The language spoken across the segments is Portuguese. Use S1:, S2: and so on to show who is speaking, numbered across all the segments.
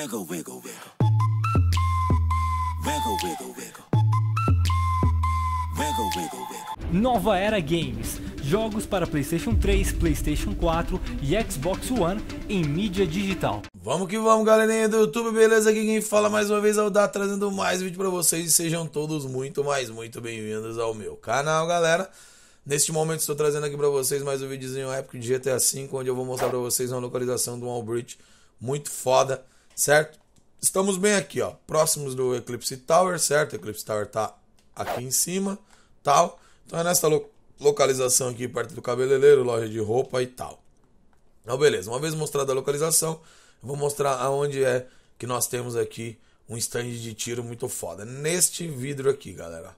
S1: Wiggle, wiggle, wiggle. Wiggle, wiggle, wiggle. Wiggle, wiggle, wiggle. Nova Era Games. Jogos para PlayStation 3, PlayStation 4 e Xbox One em mídia digital. Vamos que vamos, galerinha do YouTube, beleza? Aqui quem fala mais uma vez é o Dá, trazendo mais vídeo para vocês. E sejam todos muito, mais muito bem-vindos ao meu canal, galera. Neste momento estou trazendo aqui para vocês mais um videozinho épico de GTA V, onde eu vou mostrar para vocês uma localização do Wall Bridge muito foda certo? Estamos bem aqui, ó, próximos do Eclipse Tower, certo? O Eclipse Tower tá aqui em cima, tal. Então é nessa lo localização aqui perto do cabeleireiro, loja de roupa e tal. Então beleza, uma vez mostrada a localização, eu vou mostrar aonde é que nós temos aqui um stand de tiro muito foda. Neste vidro aqui, galera.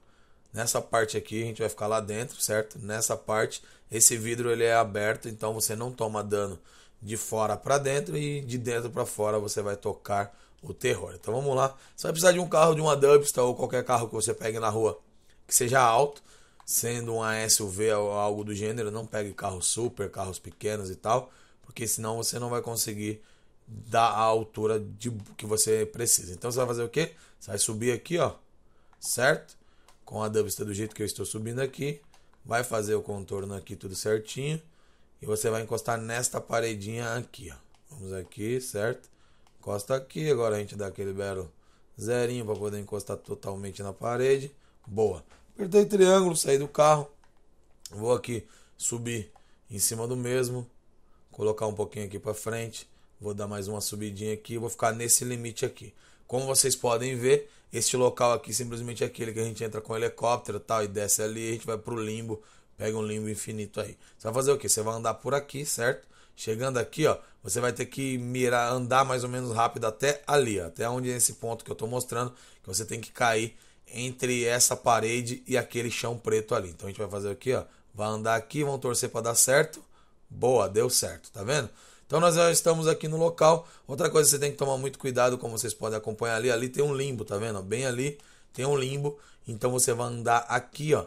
S1: Nessa parte aqui, a gente vai ficar lá dentro, certo? Nessa parte, esse vidro ele é aberto, então você não toma dano de fora para dentro e de dentro para fora você vai tocar o terror. Então vamos lá. Você vai precisar de um carro de uma Dubster ou qualquer carro que você pegue na rua que seja alto, sendo uma SUV ou algo do gênero. Não pegue carros super, carros pequenos e tal, porque senão você não vai conseguir dar a altura de, que você precisa. Então você vai fazer o quê? Você vai subir aqui, ó, certo? Com a Dubster do jeito que eu estou subindo aqui. Vai fazer o contorno aqui tudo certinho e você vai encostar nesta paredinha aqui, ó. Vamos aqui, certo? Encosta aqui, agora a gente dá aquele belo zerinho para poder encostar totalmente na parede. Boa. Apertei triângulo, saí do carro. Vou aqui subir em cima do mesmo. Colocar um pouquinho aqui para frente. Vou dar mais uma subidinha aqui. Vou ficar nesse limite aqui. Como vocês podem ver, este local aqui simplesmente é aquele que a gente entra com helicóptero tal, e desce ali, a gente vai para o limbo Pega um limbo infinito aí. Você vai fazer o quê? Você vai andar por aqui, certo? Chegando aqui, ó, você vai ter que mirar, andar mais ou menos rápido até ali, ó, até onde é esse ponto que eu tô mostrando, que você tem que cair entre essa parede e aquele chão preto ali. Então a gente vai fazer aqui, ó, vai andar aqui, vão torcer para dar certo. Boa, deu certo, tá vendo? Então nós já estamos aqui no local. Outra coisa que você tem que tomar muito cuidado, como vocês podem acompanhar ali, ali tem um limbo, tá vendo? Bem ali tem um limbo. Então você vai andar aqui, ó,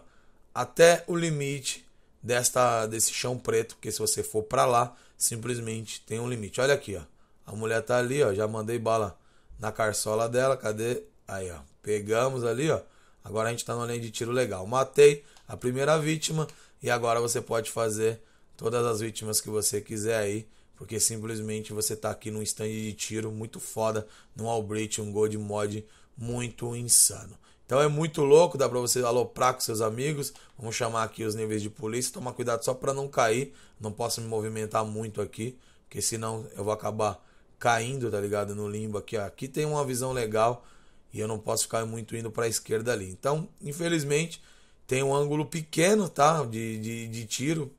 S1: até o limite desta desse chão preto, porque se você for para lá, simplesmente tem um limite. Olha aqui, ó. A mulher tá ali, ó, já mandei bala na carçola dela. Cadê? Aí, ó. Pegamos ali, ó. Agora a gente tá no além de tiro legal. Matei a primeira vítima e agora você pode fazer todas as vítimas que você quiser aí, porque simplesmente você tá aqui num stand de tiro muito foda, num Albrecht, um Gold Mod muito insano. Então é muito louco, dá para você aloprar com seus amigos. Vamos chamar aqui os níveis de polícia, tomar cuidado só para não cair. Não posso me movimentar muito aqui, porque senão eu vou acabar caindo, tá ligado? No limbo aqui, ó. Aqui tem uma visão legal e eu não posso ficar muito indo para a esquerda ali. Então, infelizmente, tem um ângulo pequeno, tá? De, de, de tiro,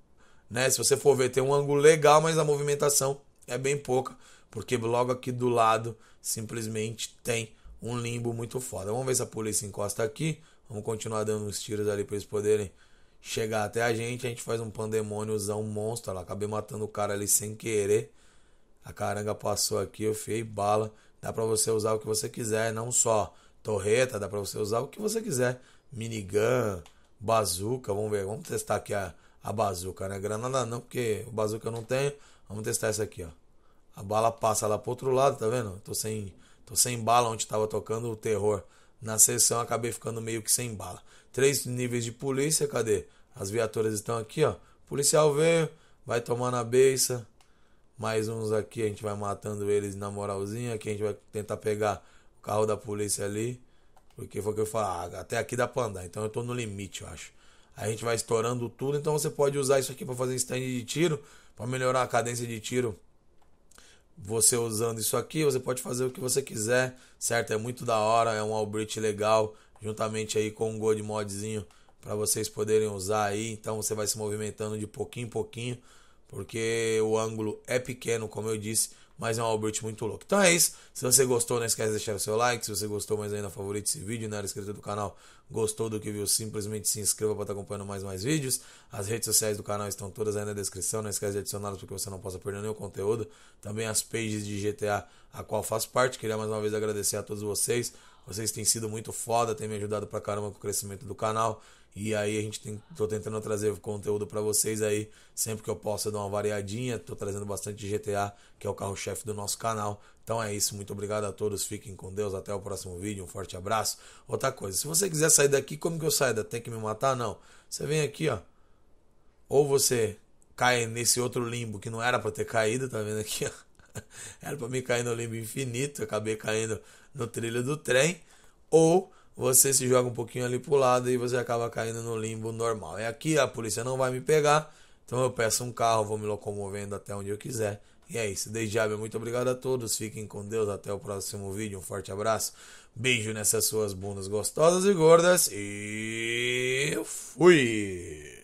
S1: né? Se você for ver, tem um ângulo legal, mas a movimentação é bem pouca, porque logo aqui do lado simplesmente tem um limbo muito foda. Vamos ver se a polícia encosta aqui. Vamos continuar dando uns tiros ali para eles poderem chegar até a gente. A gente faz um pandemôniozão monstro lá. Acabei matando o cara ali sem querer. A caranga passou aqui, eu fiei bala. Dá para você usar o que você quiser, não só torreta, dá para você usar o que você quiser. Minigun, bazuca, vamos ver, vamos testar aqui a, a bazuca, né? Granada não, porque o bazuca eu não tenho. Vamos testar essa aqui, ó. A bala passa lá pro outro lado, tá vendo? Tô sem Tô sem bala onde estava tocando o terror. Na sessão acabei ficando meio que sem bala. Três níveis de polícia, cadê? As viaturas estão aqui, ó. O policial veio, vai tomando a beça Mais uns aqui, a gente vai matando eles na moralzinha. Aqui a gente vai tentar pegar o carro da polícia ali. Porque foi o que eu falei, ah, até aqui dá pra andar. Então eu tô no limite, eu acho. Aí a gente vai estourando tudo. Então você pode usar isso aqui para fazer stand de tiro, para melhorar a cadência de tiro você usando isso aqui, você pode fazer o que você quiser, certo? É muito da hora, é um albrit legal, juntamente aí com um gold modzinho para vocês poderem usar aí. Então você vai se movimentando de pouquinho em pouquinho, porque o ângulo é pequeno, como eu disse mas é um Albert muito louco. Então é isso. Se você gostou, não esquece de deixar o seu like. Se você gostou mais ainda, favorito esse vídeo na área inscrita do canal. Gostou do que viu? Simplesmente se inscreva para estar tá acompanhando mais mais vídeos. As redes sociais do canal estão todas aí na descrição. Não esquece de adicioná-las porque você não possa perder nenhum conteúdo. Também as pages de GTA, a qual faço parte. Queria mais uma vez agradecer a todos vocês. Vocês têm sido muito foda, têm me ajudado pra caramba com o crescimento do canal. E aí a gente tem, tô tentando trazer conteúdo para vocês aí, sempre que eu possa dar uma variadinha, tô trazendo bastante GTA, que é o carro-chefe do nosso canal. Então é isso, muito obrigado a todos, fiquem com Deus, até o próximo vídeo, um forte abraço. Outra coisa, se você quiser sair daqui, como que eu saio? Tem que me matar? Não. Você vem aqui, ó. Ou você cai nesse outro limbo que não era para ter caído, tá vendo aqui, ó? Era para mim cair no limbo infinito, acabei caindo no trilho do trem, ou você se joga um pouquinho ali pro lado e você acaba caindo no limbo normal. É aqui, a polícia não vai me pegar, então eu peço um carro, vou me locomovendo até onde eu quiser. E é isso, desde já, muito obrigado a todos, fiquem com Deus, até o próximo vídeo, um forte abraço, beijo nessas suas bundas gostosas e gordas e fui!